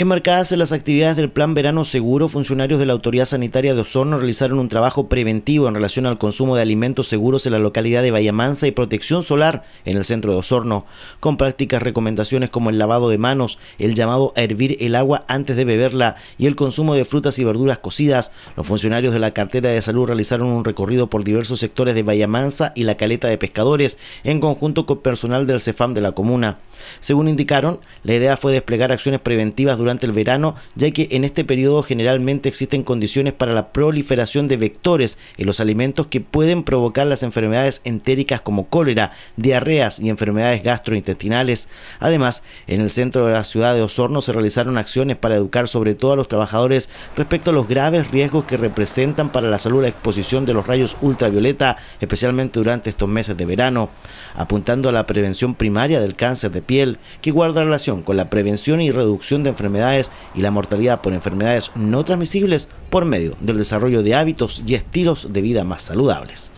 Enmarcadas en las actividades del Plan Verano Seguro, funcionarios de la Autoridad Sanitaria de Osorno realizaron un trabajo preventivo en relación al consumo de alimentos seguros en la localidad de Mansa y protección solar en el centro de Osorno, con prácticas recomendaciones como el lavado de manos, el llamado a hervir el agua antes de beberla y el consumo de frutas y verduras cocidas. Los funcionarios de la cartera de salud realizaron un recorrido por diversos sectores de Mansa y la caleta de pescadores, en conjunto con personal del CEFAM de la comuna. Según indicaron, la idea fue desplegar acciones preventivas durante durante el verano, ya que en este periodo generalmente existen condiciones para la proliferación de vectores en los alimentos que pueden provocar las enfermedades entéricas como cólera, diarreas y enfermedades gastrointestinales. Además, en el centro de la ciudad de Osorno se realizaron acciones para educar sobre todo a los trabajadores respecto a los graves riesgos que representan para la salud la exposición de los rayos ultravioleta, especialmente durante estos meses de verano, apuntando a la prevención primaria del cáncer de piel, que guarda relación con la prevención y reducción de enfermedades y la mortalidad por enfermedades no transmisibles por medio del desarrollo de hábitos y estilos de vida más saludables.